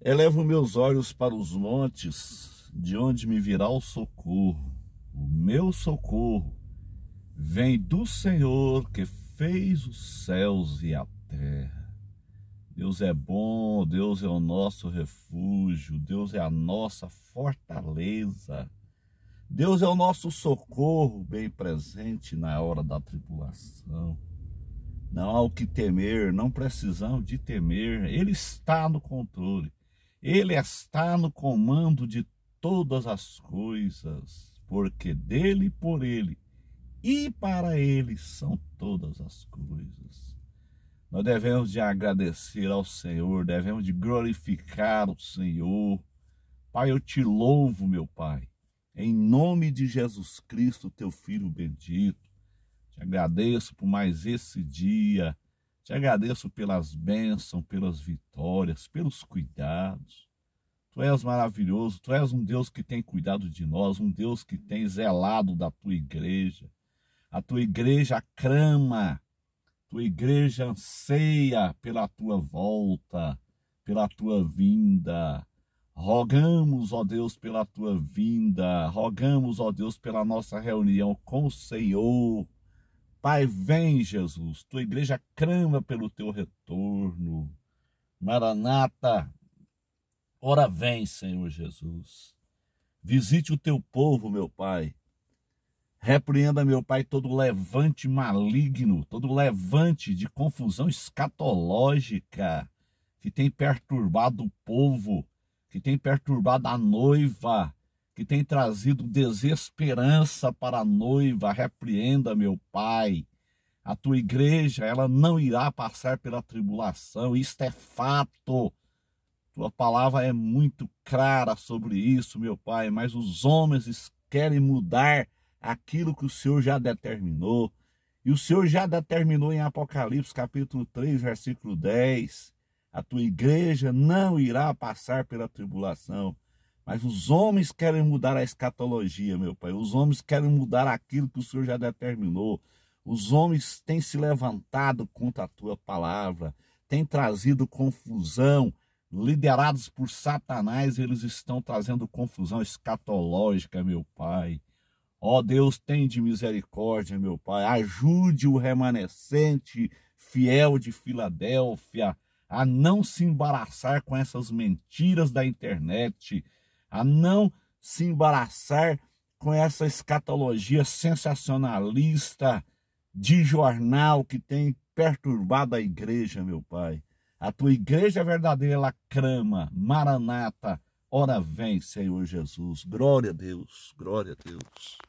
Elevo meus olhos para os montes, de onde me virá o socorro. O meu socorro vem do Senhor que fez os céus e a terra. Deus é bom, Deus é o nosso refúgio, Deus é a nossa fortaleza. Deus é o nosso socorro bem presente na hora da tribulação. Não há o que temer, não precisamos de temer, Ele está no controle. Ele está no comando de todas as coisas, porque dele, por ele e para ele são todas as coisas. Nós devemos de agradecer ao Senhor, devemos de glorificar o Senhor. Pai, eu te louvo, meu Pai, em nome de Jesus Cristo, teu Filho bendito. Te agradeço por mais esse dia te agradeço pelas bênçãos, pelas vitórias, pelos cuidados. Tu és maravilhoso, tu és um Deus que tem cuidado de nós, um Deus que tem zelado da tua igreja. A tua igreja crama, tua igreja anseia pela tua volta, pela tua vinda. Rogamos, ó Deus, pela tua vinda, rogamos, ó Deus, pela nossa reunião com o Senhor Pai, vem Jesus, tua igreja clama pelo teu retorno. Maranata, ora vem, Senhor Jesus. Visite o teu povo, meu Pai. Repreenda, meu Pai, todo levante maligno, todo levante de confusão escatológica que tem perturbado o povo, que tem perturbado a noiva, que tem trazido desesperança para a noiva, repreenda, meu Pai. A tua igreja, ela não irá passar pela tribulação, isto é fato. Tua palavra é muito clara sobre isso, meu Pai, mas os homens querem mudar aquilo que o Senhor já determinou. E o Senhor já determinou em Apocalipse capítulo 3, versículo 10, a tua igreja não irá passar pela tribulação. Mas os homens querem mudar a escatologia, meu Pai. Os homens querem mudar aquilo que o Senhor já determinou. Os homens têm se levantado contra a tua palavra, têm trazido confusão. Liderados por Satanás, eles estão trazendo confusão escatológica, meu Pai. Ó oh, Deus, tem de misericórdia, meu Pai. Ajude o remanescente fiel de Filadélfia a não se embaraçar com essas mentiras da internet, a não se embaraçar com essa escatologia sensacionalista de jornal que tem perturbado a igreja, meu Pai. A tua igreja verdadeira, ela crama, maranata, ora vem, Senhor Jesus. Glória a Deus, glória a Deus.